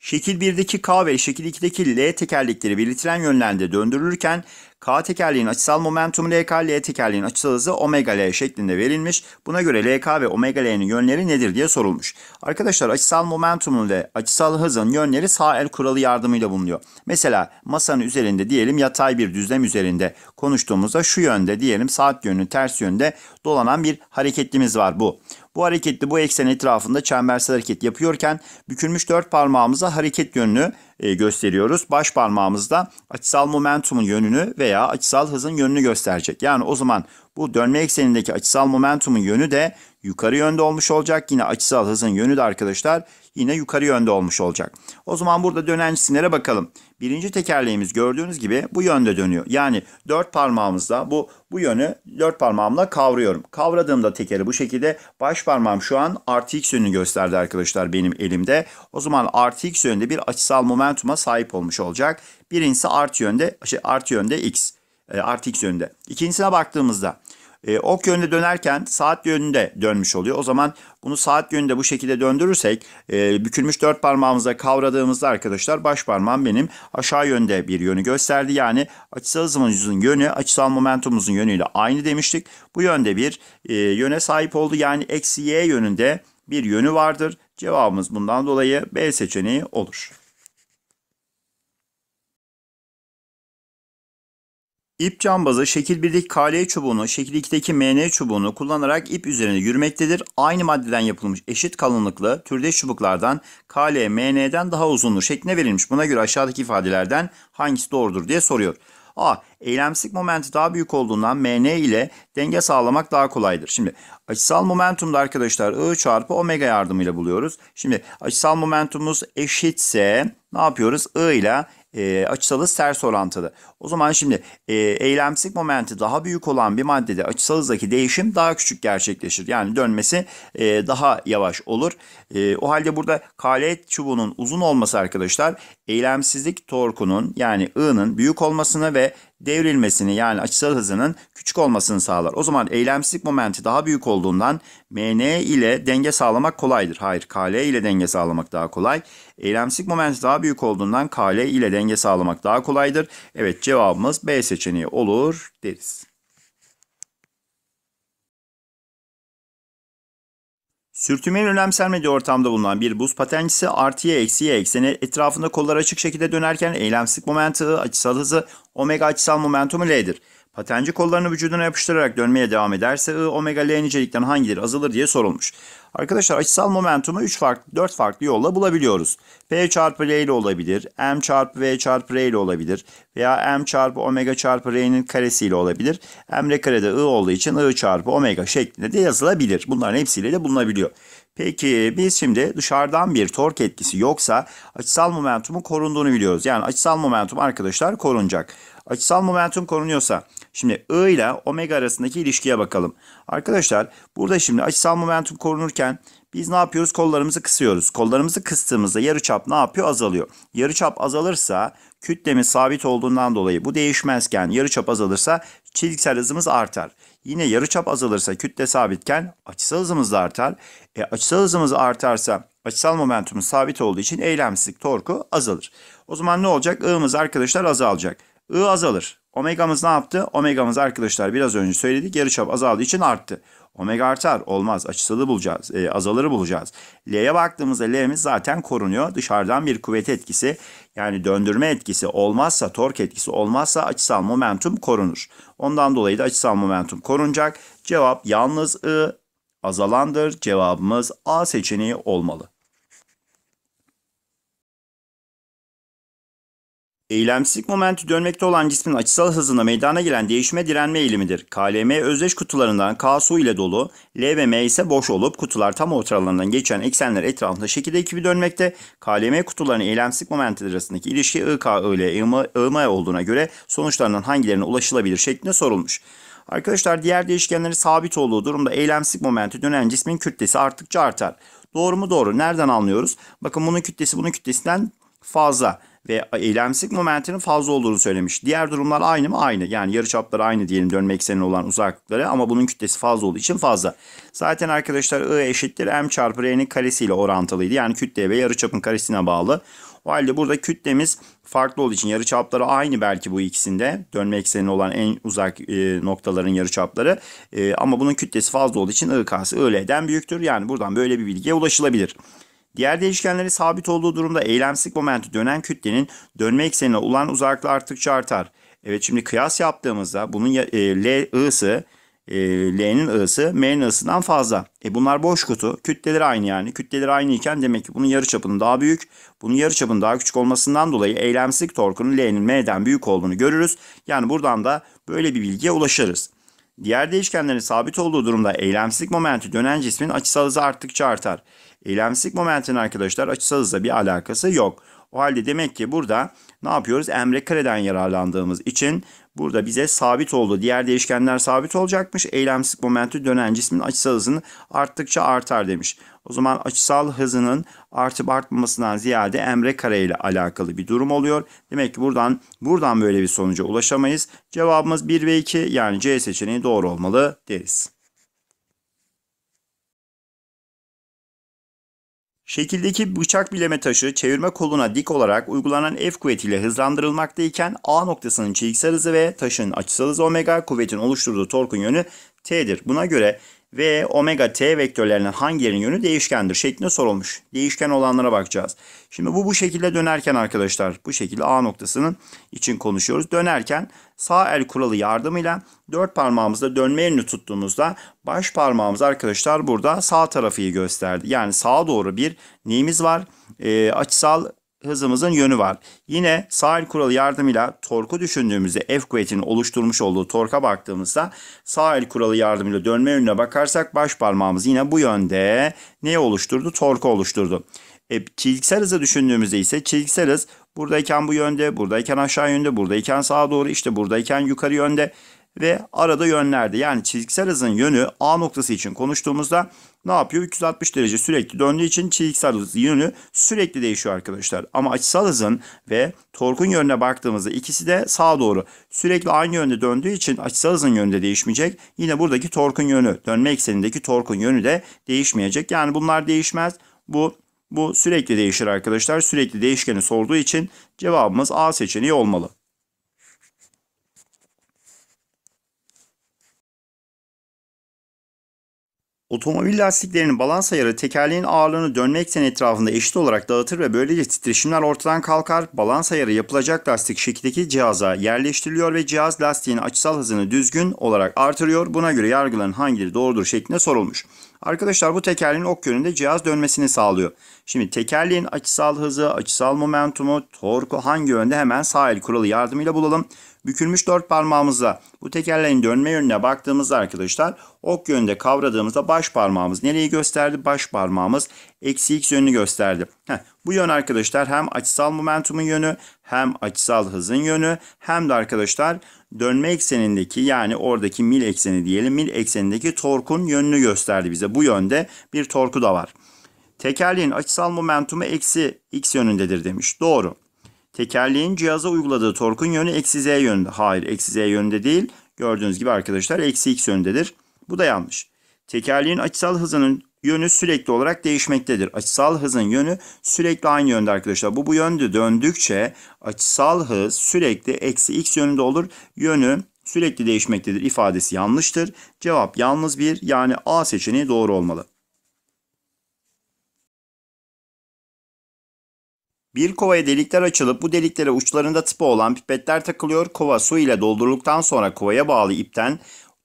Şekil 1'deki K ve şekil 2'deki L tekerlekleri belirtilen yönlerde döndürülürken K tekerleğin açısal momentumu LK, L tekerleğin açısal hızı omega L şeklinde verilmiş. Buna göre LK ve omega L'nin yönleri nedir diye sorulmuş. Arkadaşlar açısal momentumun ve açısal hızın yönleri sağ el kuralı yardımıyla bulunuyor. Mesela masanın üzerinde diyelim yatay bir düzlem üzerinde konuştuğumuzda şu yönde diyelim saat yönü ters yönde dolanan bir hareketlimiz var bu. Bu hareketli bu eksen etrafında çembersel hareket yapıyorken bükülmüş dört parmağımıza hareket yönünü e, gösteriyoruz. Baş parmağımızda açısal momentumun yönünü veya açısal hızın yönünü gösterecek. Yani o zaman bu dönme eksenindeki açısal momentumun yönü de yukarı yönde olmuş olacak. Yine açısal hızın yönü de arkadaşlar yine yukarı yönde olmuş olacak. O zaman burada dönen cisimlere bakalım. Birinci tekerleğimiz gördüğünüz gibi bu yönde dönüyor. Yani dört parmağımızla bu bu yönü dört parmağımla kavruyorum. Kavradığımda tekeri bu şekilde baş parmağım şu an artı x yönünü gösterdi arkadaşlar benim elimde. O zaman artı x yönünde bir açısal momentuma sahip olmuş olacak. Birincisi artı yönde, şey, artı yönde x. E, artı x yönünde. İkincisine baktığımızda e, ok yönünde dönerken saat yönünde dönmüş oluyor. O zaman bunu saat yönünde bu şekilde döndürürsek e, bükülmüş dört parmağımıza kavradığımızda arkadaşlar baş parmağım benim aşağı yönde bir yönü gösterdi. Yani açısal hızımızın yönü açısal momentumumuzun yönüyle aynı demiştik. Bu yönde bir e, yöne sahip oldu. Yani eksi y yönünde bir yönü vardır. Cevabımız bundan dolayı B seçeneği olur. İp cambazı şekil 1'deki KL çubuğunu, şekil 2'deki MN çubuğunu kullanarak ip üzerinde yürümektedir. Aynı maddeden yapılmış eşit kalınlıklı türdeş çubuklardan KL, MN'den daha uzundur şeklinde verilmiş. Buna göre aşağıdaki ifadelerden hangisi doğrudur diye soruyor. A. Eylemsizlik momenti daha büyük olduğundan MN ile denge sağlamak daha kolaydır. Şimdi açısal momentumda arkadaşlar I çarpı omega yardımıyla buluyoruz. Şimdi açısal momentumumuz eşitse ne yapıyoruz? I ile e, açısalı ters orantılı. O zaman şimdi e, eylemsizlik momenti daha büyük olan bir maddede açısal hızdaki değişim daha küçük gerçekleşir. Yani dönmesi e, daha yavaş olur. E, o halde burada kalet çubuğunun uzun olması arkadaşlar eylemsizlik torkunun yani I'nın büyük olmasını ve devrilmesini yani açısal hızının küçük olmasını sağlar. O zaman eylemsizlik momenti daha büyük olduğundan MN ile denge sağlamak kolaydır. Hayır KL ile denge sağlamak daha kolay. Eylemsizlik momenti daha büyük olduğundan KL ile denge sağlamak daha kolaydır. Evet cevabımız B seçeneği olur deriz. Sürtünmenin önemsenmediği ortamda bulunan bir buz patencisi artıya eksiye ekseni etrafında kollar açık şekilde dönerken eylem momenti açısal hızı omega açısal momentumu L'dir. Patenci kollarını vücuduna yapıştırarak dönmeye devam ederse I omega L nicelikten hangileri azalır diye sorulmuş. Arkadaşlar açısal momentumu 3 farklı 4 farklı yolla bulabiliyoruz. P çarpı L ile olabilir, M çarpı V çarpı R ile olabilir veya M çarpı omega çarpı R'nin karesi ile olabilir. M R karede I olduğu için I çarpı omega şeklinde de yazılabilir. Bunların hepsiyle de bulunabiliyor. Peki biz şimdi dışarıdan bir tork etkisi yoksa açısal momentumun korunduğunu biliyoruz. Yani açısal momentum arkadaşlar korunacak. Açısal momentum korunuyorsa şimdi I ile omega arasındaki ilişkiye bakalım. Arkadaşlar burada şimdi açısal momentum korunurken biz ne yapıyoruz? Kollarımızı kısıyoruz. Kollarımızı kıstığımızda yarıçap ne yapıyor? Azalıyor. Yarıçap azalırsa kütlemiz sabit olduğundan dolayı bu değişmezken yarıçap azalırsa çizgisel hızımız artar. Yine yarıçap azalırsa kütle sabitken açısal hızımız da artar. E, açısal hızımız artarsa açısal momentumumuz sabit olduğu için eylemsizlik torku azalır. O zaman ne olacak? I'ımız arkadaşlar azalacak. I azalır. Omegamız ne yaptı? Omegamız arkadaşlar biraz önce söyledik yarıçap azaldığı için arttı. Omega artar olmaz. Açısalı bulacağız. E, azalırı bulacağız. L'ye baktığımızda L'miz zaten korunuyor. Dışarıdan bir kuvvet etkisi yani döndürme etkisi olmazsa tork etkisi olmazsa açısal momentum korunur. Ondan dolayı da açısal momentum korunacak. Cevap yalnız I azalandır. Cevabımız A seçeneği olmalı. Eylemsizlik momenti dönmekte olan cismin açısal hızına meydana gelen değişime direnme eğilimidir. KLM özdeş kutularından K su ile dolu, L ve M ise boş olup kutular tam ortalarından geçen eksenler etrafında şekilde ekibi dönmekte. KLM kutularının eylemsizlik momenti arasındaki ilişki IKI ile IMA olduğuna göre sonuçlarından hangilerine ulaşılabilir şeklinde sorulmuş. Arkadaşlar diğer değişkenleri sabit olduğu durumda eylemsizlik momenti dönen cismin kütlesi arttıkça artar. Doğru mu doğru? Nereden anlıyoruz? Bakın bunun kütlesi bunun kütlesinden fazla ve eylemsizlik momentinin fazla olduğunu söylemiş. Diğer durumlar aynı mı? Aynı. Yani yarı çapları aynı diyelim dönme ekseni olan uzaklıkları ama bunun kütlesi fazla olduğu için fazla. Zaten arkadaşlar I eşittir M çarpı R'nin karesiyle orantılıydı. Yani kütleye ve yarı çapın karesine bağlı. O halde burada kütlemiz farklı olduğu için yarı çapları aynı belki bu ikisinde. Dönme ekseni olan en uzak e, noktaların yarı çapları. E, ama bunun kütlesi fazla olduğu için I k'sı I'den büyüktür. Yani buradan böyle bir bilgiye ulaşılabilir. Diğer değişkenleri sabit olduğu durumda eylemsizlik momenti dönen kütlenin dönme eksenine olan uzaklığı arttıkça artar. Evet şimdi kıyas yaptığımızda bunun e, L ısı e, L'nin ısı M'nin ısından fazla. E bunlar boş kutu. Kütleleri aynı yani. Kütleleri aynı iken demek ki bunun yarıçapının daha büyük, bunun yarıçapının daha küçük olmasından dolayı eylemsizlik torkunun L'nin M'den büyük olduğunu görürüz. Yani buradan da böyle bir bilgiye ulaşırız. Diğer değişkenlerin sabit olduğu durumda eylemsizlik momenti dönen cismin açısal hızı arttıkça artar. Eylemsizlik momentinin arkadaşlar açısal hızla bir alakası yok. O halde demek ki burada ne yapıyoruz? Emre kareden yararlandığımız için burada bize sabit oldu. Diğer değişkenler sabit olacakmış. Eylemsizlik momenti dönen cismin açısal hızını arttıkça artar demiş. O zaman açısal hızının artıp artmamasından ziyade emre kare ile alakalı bir durum oluyor. Demek ki buradan buradan böyle bir sonuca ulaşamayız. Cevabımız 1 ve 2 yani C seçeneği doğru olmalı deriz. Şekildeki bıçak bileme taşı çevirme koluna dik olarak uygulanan F kuvvetiyle hızlandırılmaktayken A noktasının çekiksel hızı ve taşın açısal hızı omega kuvvetin oluşturduğu torkun yönü T'dir. Buna göre ve omega t vektörlerinin hangilerinin yönü değişkendir şeklinde sorulmuş. Değişken olanlara bakacağız. Şimdi bu bu şekilde dönerken arkadaşlar bu şekilde A noktasının için konuşuyoruz. Dönerken sağ el kuralı yardımıyla dört parmağımızda dönme elini tuttuğumuzda baş parmağımız arkadaşlar burada sağ tarafı gösterdi. Yani sağa doğru bir neyimiz var? E, açısal hızımızın yönü var. Yine sahil kuralı yardımıyla torku düşündüğümüzde F kuvvetinin oluşturmuş olduğu torka baktığımızda sahil kuralı yardımıyla dönme yönüne bakarsak baş parmağımız yine bu yönde ne oluşturdu? Torku oluşturdu. E, çizgisel hızı düşündüğümüzde ise çizgisel hız buradayken bu yönde, buradayken aşağı yönde, buradayken sağa doğru, işte buradayken yukarı yönde ve arada yönlerde. Yani çizgisel hızın yönü A noktası için konuştuğumuzda ne yapıyor? 360 derece sürekli döndüğü için çizgisel hızın yönü sürekli değişiyor arkadaşlar. Ama açısal hızın ve torkun yönüne baktığımızda ikisi de sağa doğru. Sürekli aynı yönde döndüğü için açısal hızın yönü de değişmeyecek. Yine buradaki torkun yönü, dönme eksenindeki torkun yönü de değişmeyecek. Yani bunlar değişmez. Bu bu sürekli değişir arkadaşlar. Sürekli değişkeni sorduğu için cevabımız A seçeneği olmalı. Otomobil lastiklerinin balans ayarı tekerleğin ağırlığını dönme ekseni etrafında eşit olarak dağıtır ve böylece titreşimler ortadan kalkar. Balans ayarı yapılacak lastik şekildeki cihaza yerleştiriliyor ve cihaz lastiğin açısal hızını düzgün olarak artırıyor. Buna göre yargıların hangileri doğrudur şeklinde sorulmuş. Arkadaşlar bu tekerleğin ok yönünde cihaz dönmesini sağlıyor. Şimdi tekerleğin açısal hızı, açısal momentumu, torku hangi yönde hemen sağ el kuralı yardımıyla bulalım. Bükülmüş dört parmağımızla bu tekerleğin dönme yönüne baktığımızda arkadaşlar ok yönünde kavradığımızda baş parmağımız nereyi gösterdi? Baş parmağımız eksi x yönünü gösterdi. Heh, bu yön arkadaşlar hem açısal momentumun yönü hem açısal hızın yönü hem de arkadaşlar dönme eksenindeki yani oradaki mil ekseni diyelim mil eksenindeki torkun yönünü gösterdi bize. Bu yönde bir torku da var. Tekerleğin açısal momentumu eksi x yönündedir demiş. Doğru. Tekerleğin cihaza uyguladığı torkun yönü eksi z yönünde. Hayır eksi z yönünde değil. Gördüğünüz gibi arkadaşlar eksi x yönündedir. Bu da yanlış. Tekerleğin açısal hızının yönü sürekli olarak değişmektedir. Açısal hızın yönü sürekli aynı yönde arkadaşlar. Bu bu yönde döndükçe açısal hız sürekli eksi x yönünde olur. Yönü sürekli değişmektedir ifadesi yanlıştır. Cevap yalnız bir yani A seçeneği doğru olmalı. Bir kovaya delikler açılıp bu deliklere uçlarında tıpa olan pipetler takılıyor. Kova su ile doldurulduktan sonra kovaya bağlı ipten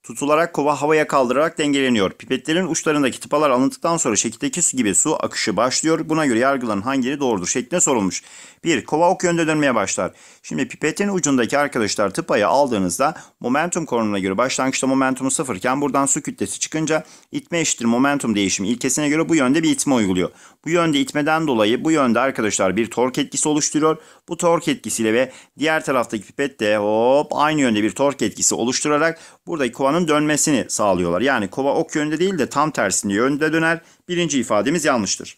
tutularak kova havaya kaldırarak dengeleniyor. Pipetlerin uçlarındaki tıpalar alındıktan sonra şekildeki su gibi su akışı başlıyor. Buna göre yargıların hangileri doğrudur şeklinde sorulmuş. 1. Kova ok yönde dönmeye başlar. Şimdi pipetin ucundaki arkadaşlar tıpayı aldığınızda momentum konumuna göre başlangıçta momentumu sıfırken buradan su kütlesi çıkınca itme eşittir momentum değişimi ilkesine göre bu yönde bir itme uyguluyor. Bu yönde itmeden dolayı bu yönde arkadaşlar bir tork etkisi oluşturuyor. Bu tork etkisiyle ve diğer taraftaki pipet de hop aynı yönde bir tork etkisi oluşturarak buradaki kovanın kovanın dönmesini sağlıyorlar. Yani kova ok yönünde değil de tam tersini yönde döner. Birinci ifademiz yanlıştır.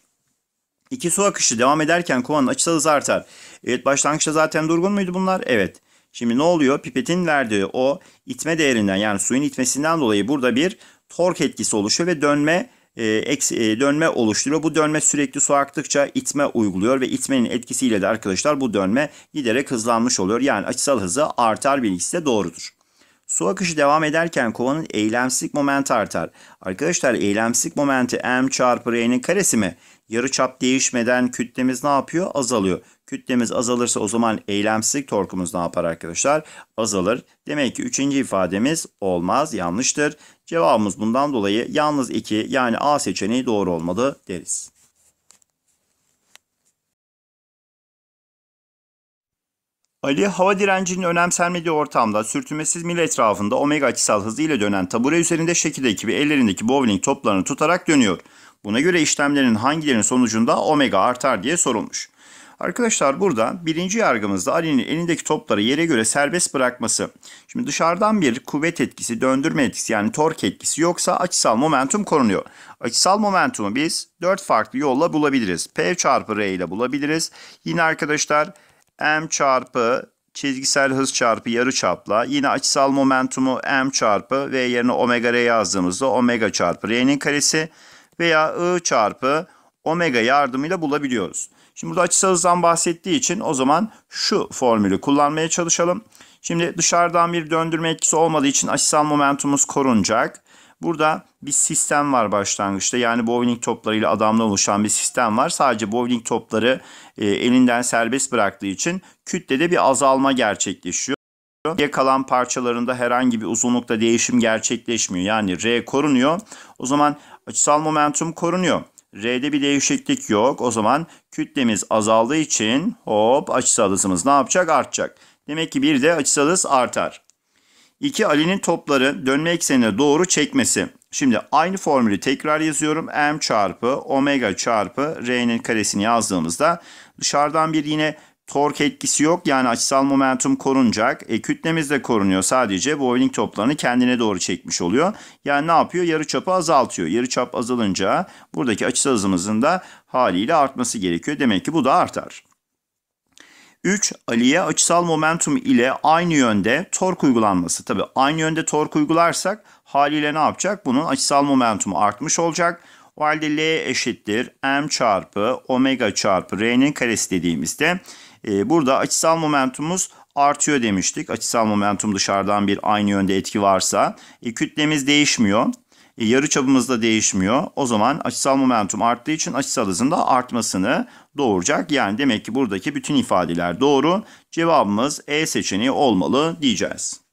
İki su akışı devam ederken kovanın açısal hızı artar. Evet başlangıçta zaten durgun muydu bunlar? Evet. Şimdi ne oluyor? Pipetin verdiği o itme değerinden yani suyun itmesinden dolayı burada bir tork etkisi oluşuyor ve dönme e, eks, e, dönme oluşturuyor. Bu dönme sürekli su aktıkça itme uyguluyor ve itmenin etkisiyle de arkadaşlar bu dönme giderek hızlanmış oluyor. Yani açısal hızı artar bilgisi de doğrudur. Su akışı devam ederken kovanın eylemsizlik momenti artar. Arkadaşlar eylemsizlik momenti m çarpı r'nin karesi mi? Yarı çap değişmeden kütlemiz ne yapıyor? Azalıyor. Kütlemiz azalırsa o zaman eylemsizlik torkumuz ne yapar arkadaşlar? Azalır. Demek ki üçüncü ifademiz olmaz. Yanlıştır. Cevabımız bundan dolayı yalnız 2 yani A seçeneği doğru olmalı deriz. Ali, hava direncinin önemsenmediği ortamda sürtünmesiz mil etrafında omega açısal hızıyla dönen tabure üzerinde şekil ekibi ellerindeki bowling toplarını tutarak dönüyor. Buna göre işlemlerin hangilerinin sonucunda omega artar diye sorulmuş. Arkadaşlar burada birinci yargımızda Ali'nin elindeki topları yere göre serbest bırakması. Şimdi dışarıdan bir kuvvet etkisi, döndürme etkisi yani tork etkisi yoksa açısal momentum korunuyor. Açısal momentumu biz 4 farklı yolla bulabiliriz. P çarpı R ile bulabiliriz. Yine arkadaşlar m çarpı çizgisel hız çarpı yarı çapla yine açısal momentumu m çarpı v yerine omega r yazdığımızda omega çarpı r'nin karesi veya i çarpı omega yardımıyla bulabiliyoruz. Şimdi burada açısal hızdan bahsettiği için o zaman şu formülü kullanmaya çalışalım. Şimdi dışarıdan bir döndürme etkisi olmadığı için açısal momentumumuz korunacak. Burada bir sistem var başlangıçta. Yani bowling toplarıyla adamla oluşan bir sistem var. Sadece bowling topları e, elinden serbest bıraktığı için kütlede bir azalma gerçekleşiyor. Geriye kalan parçalarında herhangi bir uzunlukta değişim gerçekleşmiyor. Yani R korunuyor. O zaman açısal momentum korunuyor. R'de bir değişiklik yok. O zaman kütlemiz azaldığı için hop açısal hızımız ne yapacak? Artacak. Demek ki bir de açısal hız artar. 2 Ali'nin topları dönme eksenine doğru çekmesi. Şimdi aynı formülü tekrar yazıyorum. M çarpı omega çarpı R'nin karesini yazdığımızda dışarıdan bir yine tork etkisi yok. Yani açısal momentum korunacak. E, kütlemiz de korunuyor. Sadece bowling toplarını kendine doğru çekmiş oluyor. Yani ne yapıyor? Yarı Yarıçapı azaltıyor. Yarı çap azalınca buradaki açısal hızımızın da haliyle artması gerekiyor. Demek ki bu da artar. 3. Ali'ye açısal momentum ile aynı yönde tork uygulanması. Tabi aynı yönde tork uygularsak haliyle ne yapacak? Bunun açısal momentumu artmış olacak. O halde L eşittir M çarpı omega çarpı R'nin karesi dediğimizde e, burada açısal momentumumuz artıyor demiştik. Açısal momentum dışarıdan bir aynı yönde etki varsa e, kütlemiz değişmiyor e, yarı çapımız da değişmiyor. O zaman açısal momentum arttığı için açısal hızın da artmasını doğuracak. Yani demek ki buradaki bütün ifadeler doğru. Cevabımız E seçeneği olmalı diyeceğiz.